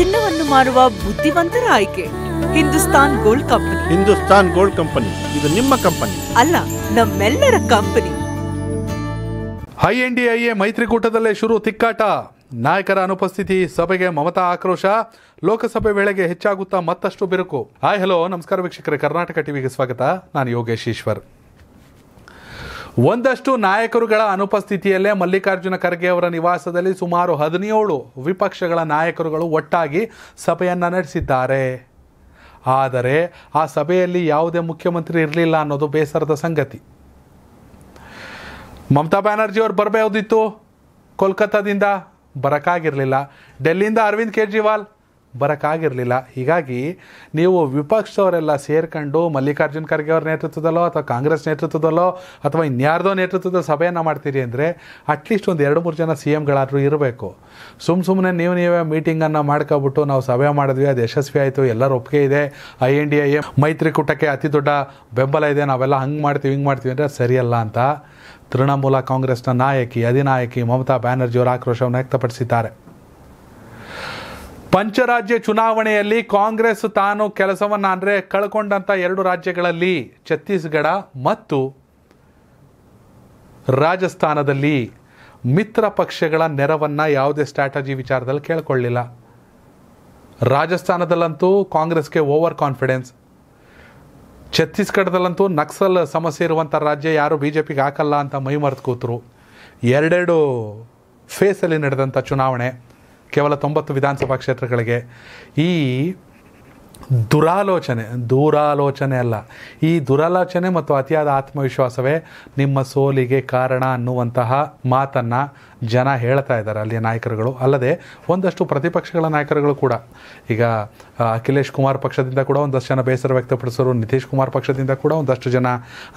ಚಿನ್ನವನ್ನು ಮಾರುವ ಬುದ್ಧಿವಂತರ ಆಯ್ಕೆ Hindustan gold company Hindustan gold company ಇದು ನಿಮ್ಮ ಕಂಪನಿ ಅಲ್ಲ ನಮ್ಮೆಲ್ಲರ company I N D I A ಮೈತ್ರಿಕೂಟದಲ್ಲೇ ಶುರು ತಿಕ್ಕಾಟ ನಾಯಕರ ಅನುಪಸ್ಥಿತಿ ಸಭೆಗೆ ಮಮತಾ ಆಕ್ರೋಶ ಲೋಕಸಭೆ ವೇಳೆಗೆ ಹೆಚ್ಚಾಗುತ್ತಾ ಮತ್ತಷ್ಟು ಬಿರುಕು ಹಾಯ್ ಹಲೋ ನಮಸ್ಕಾರ ವೀಕ್ಷಕರೇ ಕರ್ನಾಟಕ ಟಿವಿಗೆ ಸ್ವಾಗತ ನಾನು ಯೋಗೇಶ್ ಈಶ್ವರ್ ಒಂದಷ್ಟು ನಾಯಕರುಗಳ ಅನುಪಸ್ಥಿತಿಯಲ್ಲೇ ಮಲ್ಲಿಕಾರ್ಜುನ ಖರ್ಗೆ ಅವರ ನಿವಾಸದಲ್ಲಿ ಸುಮಾರು ಹದಿನೇಳು ವಿಪಕ್ಷಗಳ ನಾಯಕರುಗಳು ಒಟ್ಟಾಗಿ ಸಭೆಯನ್ನು ನಡೆಸಿದ್ದಾರೆ ಆದರೆ ಆ ಸಭೆಯಲ್ಲಿ ಯಾವುದೇ ಮುಖ್ಯಮಂತ್ರಿ ಇರಲಿಲ್ಲ ಅನ್ನೋದು ಬೇಸರದ ಸಂಗತಿ ಮಮತಾ ಬ್ಯಾನರ್ಜಿ ಅವ್ರು ಬರಬಹುದಿತ್ತು ಕೋಲ್ಕತ್ತಾದಿಂದ ಬರೋಕ್ಕಾಗಿರಲಿಲ್ಲ ಡೆಲ್ಲಿಯಿಂದ ಅರವಿಂದ್ ಕೇಜ್ರಿವಾಲ್ ಬರೋಕ್ಕಾಗಿರಲಿಲ್ಲ ಹೀಗಾಗಿ ನೀವು ವಿಪಕ್ಷದವರೆಲ್ಲ ಸೇರ್ಕೊಂಡು ಮಲ್ಲಿಕಾರ್ಜುನ್ ಖರ್ಗೆ ಅವ್ರ ನೇತೃತ್ವದಲ್ಲೋ ಅಥವಾ ಕಾಂಗ್ರೆಸ್ ನೇತೃತ್ವದಲ್ಲೋ ಅಥವಾ ಇನ್ಯಾರ್ದೋ ನೇತೃತ್ವದ ಸಭೆಯನ್ನು ಮಾಡ್ತೀರಿ ಅಂದರೆ ಅಟ್ಲೀಸ್ಟ್ ಒಂದು ಎರಡು ಮೂರು ಜನ ಸಿ ಎಮ್ಗಳಾದರೂ ಇರಬೇಕು ಸುಮ್ಮ ಸುಮ್ಮನೆ ನೀವು ನೀವೇ ಮೀಟಿಂಗನ್ನು ಮಾಡ್ಕೊಬಿಟ್ಟು ನಾವು ಸಭೆ ಮಾಡಿದ್ವಿ ಅದು ಯಶಸ್ವಿ ಆಯಿತು ಎಲ್ಲರ ಒಪ್ಪಿಗೆ ಇದೆ I N D I A ಮೈತ್ರಿಕೂಟಕ್ಕೆ ಅತಿ ದೊಡ್ಡ ಬೆಂಬಲ ಇದೆ ನಾವೆಲ್ಲ ಹಂಗೆ ಮಾಡ್ತೀವಿ ಹಿಂಗೆ ಮಾಡ್ತೀವಿ ಅಂದರೆ ಸರಿಯಲ್ಲ ಅಂತ ತೃಣಮೂಲ ಕಾಂಗ್ರೆಸ್ನ ನಾಯಕಿ ಅಧಿನಾಯಕಿ ಮಮತಾ ಬ್ಯಾನರ್ಜಿಯವರು ಆಕ್ರೋಶವನ್ನು ವ್ಯಕ್ತಪಡಿಸಿದ್ದಾರೆ ಪಂಚರಾಜ್ಯ ಚುನಾವಣೆಯಲ್ಲಿ ಕಾಂಗ್ರೆಸ್ ತಾನು ಕೆಲಸವನ್ನ ಅಂದರೆ ಕಳ್ಕೊಂಡಂಥ ಎರಡು ರಾಜ್ಯಗಳಲ್ಲಿ ಛತ್ತೀಸ್ಗಢ ಮತ್ತು ರಾಜಸ್ಥಾನದಲ್ಲಿ ಮಿತ್ರ ಪಕ್ಷಗಳ ನೆರವನ್ನು ಯಾವುದೇ ಸ್ಟ್ರಾಟಜಿ ವಿಚಾರದಲ್ಲಿ ಕೇಳಿಕೊಳ್ಳಿಲ್ಲ ರಾಜಸ್ಥಾನದಲ್ಲಂತೂ ಕಾಂಗ್ರೆಸ್ಗೆ ಓವರ್ ಕಾನ್ಫಿಡೆನ್ಸ್ ಛತ್ತೀಸ್ಗಢದಲ್ಲಂತೂ ನಕ್ಸಲ್ ಸಮಸ್ಯೆ ಇರುವಂಥ ರಾಜ್ಯ ಯಾರು ಬಿ ಜೆ ಪಿಗೆ ಹಾಕಲ್ಲ ಅಂತ ಮರೆತು ಕೂತರು ಎರಡೆರಡು ಫೇಸಲ್ಲಿ ನಡೆದಂಥ ಚುನಾವಣೆ ಕೇವಲ ತೊಂಬತ್ತು ವಿಧಾನಸಭಾ ಕ್ಷೇತ್ರಗಳಿಗೆ ಈ ದುರಾಲೋಚನೆ ದೂರಾಲೋಚನೆ ಅಲ್ಲ ಈ ದುರಾಲೋಚನೆ ಮತ್ತು ಅತಿಯಾದ ಆತ್ಮವಿಶ್ವಾಸವೇ ನಿಮ್ಮ ಸೋಲಿಗೆ ಕಾರಣ ಅನ್ನುವಂತಹ ಮಾತನ್ನು ಜನ ಹೇಳ್ತಾ ಇದ್ದಾರೆ ಅಲ್ಲಿಯ ನಾಯಕರುಗಳು ಅಲ್ಲದೆ ಒಂದಷ್ಟು ಪ್ರತಿಪಕ್ಷಗಳ ನಾಯಕರುಗಳು ಕೂಡ ಈಗ ಅಖಿಲೇಶ್ ಕುಮಾರ್ ಪಕ್ಷದಿಂದ ಕೂಡ ಒಂದಷ್ಟು ಜನ ಬೇಸರ ವ್ಯಕ್ತಪಡಿಸೋರು ನಿತೀಶ್ ಕುಮಾರ್ ಪಕ್ಷದಿಂದ ಕೂಡ ಒಂದಷ್ಟು ಜನ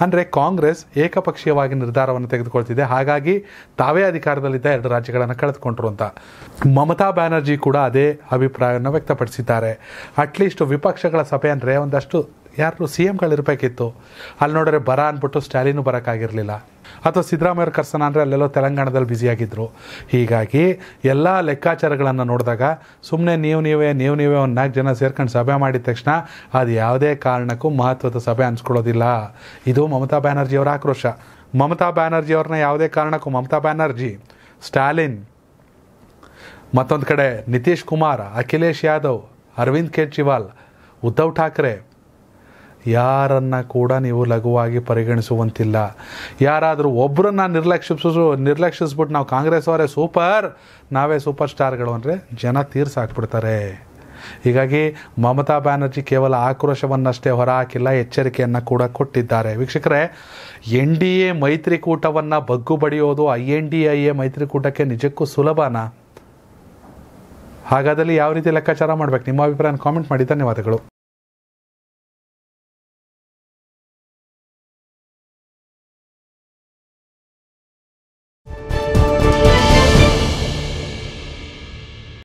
ಅಂದರೆ ಕಾಂಗ್ರೆಸ್ ಏಕಪಕ್ಷೀಯವಾಗಿ ನಿರ್ಧಾರವನ್ನು ತೆಗೆದುಕೊಳ್ತಿದೆ ಹಾಗಾಗಿ ತಾವೇ ಅಧಿಕಾರದಲ್ಲಿದ್ದ ಎರಡು ರಾಜ್ಯಗಳನ್ನು ಕಳೆದುಕೊಂಡ್ರು ಅಂತ ಮಮತಾ ಬ್ಯಾನರ್ಜಿ ಕೂಡ ಅದೇ ಅಭಿಪ್ರಾಯವನ್ನು ವ್ಯಕ್ತಪಡಿಸಿದ್ದಾರೆ ಅಟ್ಲೀಸ್ಟ್ ವಿಪಕ್ಷಗಳ ಸಭೆ ಅಂದರೆ ಒಂದಷ್ಟು ಯಾರು ಸಿ ಇರಬೇಕಿತ್ತು ಅಲ್ಲಿ ನೋಡಿದ್ರೆ ಬರ ಅಂದ್ಬಿಟ್ಟು ಸ್ಟಾಲಿನ್ ಬರೋಕ್ಕಾಗಿರಲಿಲ್ಲ ಅಥವಾ ಸಿದ್ದರಾಮಯ್ಯ ಕರ್ಸನ ಅಂದರೆ ಅಲ್ಲೆಲ್ಲೋ ತೆಲಂಗಾಣದಲ್ಲಿ ಬ್ಯುಸಿಯಾಗಿದ್ದರು ಹೀಗಾಗಿ ಎಲ್ಲ ಲೆಕ್ಕಾಚಾರಗಳನ್ನು ನೋಡಿದಾಗ ಸುಮ್ಮನೆ ನೀವು ನೀವೇ ನೀವು ನೀವೇ ಒಂದು ನಾಲ್ಕು ಜನ ಸೇರ್ಕೊಂಡು ಸಭೆ ಮಾಡಿದ ತಕ್ಷಣ ಅದು ಯಾವುದೇ ಕಾರಣಕ್ಕೂ ಮಹತ್ವದ ಸಭೆ ಅನ್ಸ್ಕೊಳ್ಳೋದಿಲ್ಲ ಇದು ಮಮತಾ ಬ್ಯಾನರ್ಜಿಯವರ ಆಕ್ರೋಶ ಮಮತಾ ಬ್ಯಾನರ್ಜಿಯವ್ರನ್ನ ಯಾವುದೇ ಕಾರಣಕ್ಕೂ ಮಮತಾ ಬ್ಯಾನರ್ಜಿ ಸ್ಟಾಲಿನ್ ಮತ್ತೊಂದು ಕಡೆ ನಿತೀಶ್ ಕುಮಾರ್ ಅಖಿಲೇಶ್ ಯಾದವ್ ಅರವಿಂದ್ ಕೇಜ್ರಿವಾಲ್ ಉದ್ಧವ್ ಠಾಕ್ರೆ ಯಾರನ್ನು ಕೂಡ ನೀವು ಲಘುವಾಗಿ ಪರಿಗಣಿಸುವಂತಿಲ್ಲ ಯಾರಾದರೂ ಒಬ್ಬರನ್ನ ನಿರ್ಲಕ್ಷಿಸು ನಿರ್ಲಕ್ಷಿಸ್ಬಿಟ್ಟು ನಾವು ಕಾಂಗ್ರೆಸ್ ಅವರೇ ಸೂಪರ್ ನಾವೇ ಸೂಪರ್ ಸ್ಟಾರ್ಗಳು ಅಂದರೆ ಜನ ತೀರ್ಸಾಕ್ಬಿಡ್ತಾರೆ ಹೀಗಾಗಿ ಮಮತಾ ಬ್ಯಾನರ್ಜಿ ಕೇವಲ ಆಕ್ರೋಶವನ್ನಷ್ಟೇ ಹೊರಹಾಕಿಲ್ಲ ಎಚ್ಚರಿಕೆಯನ್ನು ಕೂಡ ಕೊಟ್ಟಿದ್ದಾರೆ ವೀಕ್ಷಕರೇ ಎನ್ ಡಿ ಎ ಮೈತ್ರಿಕೂಟವನ್ನು ಬಗ್ಗು ಬಡಿಯೋದು I N D I A ಮೈತ್ರಿಕೂಟಕ್ಕೆ ನಿಜಕ್ಕೂ ಸುಲಭನಾ ಹಾಗಾದಲ್ಲಿ ಯಾವ ರೀತಿ ಲೆಕ್ಕಾಚಾರ ಮಾಡಬೇಕು ನಿಮ್ಮ ಅಭಿಪ್ರಾಯನ ಕಾಮೆಂಟ್ ಮಾಡಿ ಧನ್ಯವಾದಗಳು